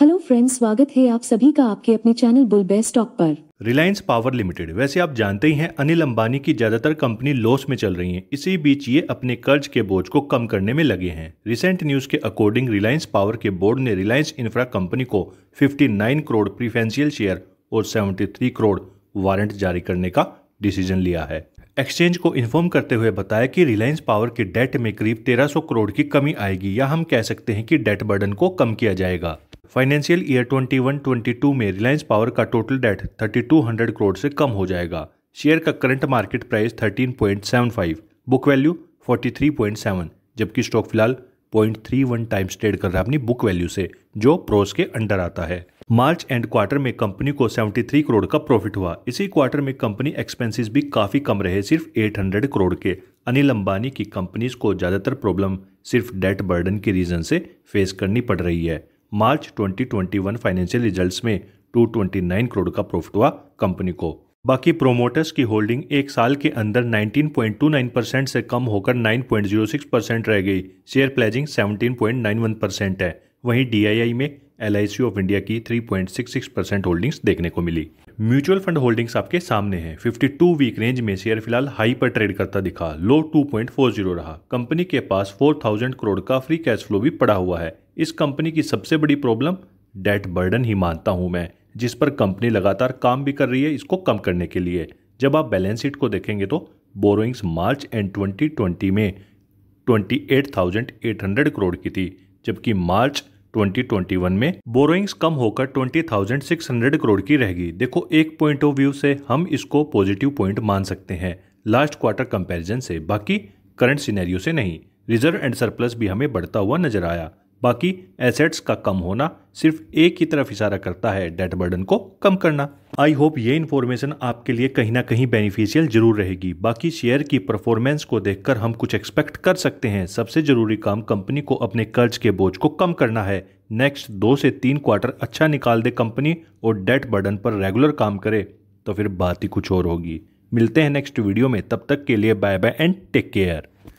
hello friends स्वागत है आप सभी का आपके अपने चैनल बुल बेस्ट स्टॉक पर रिलायंस पावर लिमिटेड वैसे आप जानते ही हैं अनिल अंबानी की ज्यादातर कंपनी लॉस में चल रही है इसी बीच ये अपने कर्ज के बोझ को कम करने में लगे हैं रिसेंट न्यूज के अकॉर्डिंग रिलायंस पावर के बोर्ड ने रिलायंस इंफ्रा कंपनी को 59 करोड़ प्रीफेंशियल शेयर और 73 करोड़ वारंट जारी करने का डिसीजन लिया है एक्सचेंज को इन्फॉर्म करते हुए बताया कि रिलायंस पावर के डेट में करीब 1300 करोड़ की कमी आएगी या हम कह सकते हैं कि डेट बर्डन को कम किया जाएगा फाइनेंशियल ईयर 21-22 में रिलायंस पावर का टोटल डेट 3200 करोड़ से कम हो जाएगा शेयर का current market price 13.75 book value 43.7 जबकि स्टॉक फिलहाल 0.31 टाइम्स ट्रेड कर रहा है अपनी बुक वैल्यू से जो प्रोस के अंडर आता है मार्च एंड क्वार्टर में कंपनी को 73 करोड़ का प्रॉफिट हुआ इसी क्वार्टर में कंपनी एक्सपेंसेस भी काफ़ी कम रहे सिर्फ 800 करोड़ के अनिल अंबानी की कंपनीज को ज़्यादातर प्रॉब्लम सिर्फ डेट बर्डन के रीज़न से फेस करनी पड़ रही है मार्च 2021 फाइनेंशियल रिजल्ट्स में 229 करोड़ का प्रॉफिट हुआ कंपनी को बाकी प्रोमोटर्स की होल्डिंग एक साल के अंदर 19.29 परसेंट से कम होकर 9.06 परसेंट रह गई शेयर प्लेजिंग 17.91 परसेंट है वहीं डीआईआई में एल ऑफ इंडिया की 3.66 परसेंट होल्डिंग्स देखने को मिली म्यूचुअल फंड होल्डिंग्स आपके सामने हैं 52 वीक रेंज में शेयर फिलहाल हाई पर ट्रेड करता दिखा लो 2.40 रहा कंपनी के पास 4000 करोड़ का फ्री कैश फ्लो भी पड़ा हुआ है इस कंपनी की सबसे बड़ी प्रॉब्लम डेट बर्डन ही मानता हूं मैं जिस पर कंपनी लगातार काम भी कर रही है इसको कम करने के लिए जब आप बैलेंस शीट को देखेंगे तो बोरोइंग्स मार्च एंड 2020 में 28,800 करोड़ की थी जबकि मार्च 2021 2021 में बोरोइंग्स कम होकर 20,600 करोड़ की रहेगी देखो एक पॉइंट ऑफ व्यू से हम इसको पॉजिटिव पॉइंट मान सकते हैं लास्ट क्वार्टर कंपैरिजन से बाकी करंट सिनेरियो से नहीं रिजर्व एंड सरप्लस भी हमें बढ़ता हुआ नजर आया बाकी एसेट्स का कम होना सिर्फ एक ही तरफ इशारा करता है डेट बर्डन को कम करना आई होप ये इन्फॉर्मेशन आपके लिए कहीं ना कहीं बेनिफिशियल जरूर रहेगी बाकी शेयर की परफॉर्मेंस को देखकर हम कुछ एक्सपेक्ट कर सकते हैं सबसे जरूरी काम कंपनी को अपने कर्ज के बोझ को कम करना है नेक्स्ट दो से तीन क्वार्टर अच्छा निकाल दे कंपनी और डेट बर्डन पर रेगुलर काम करे तो फिर बात ही कुछ और होगी मिलते हैं नेक्स्ट वीडियो में तब तक के लिए bye bye and take care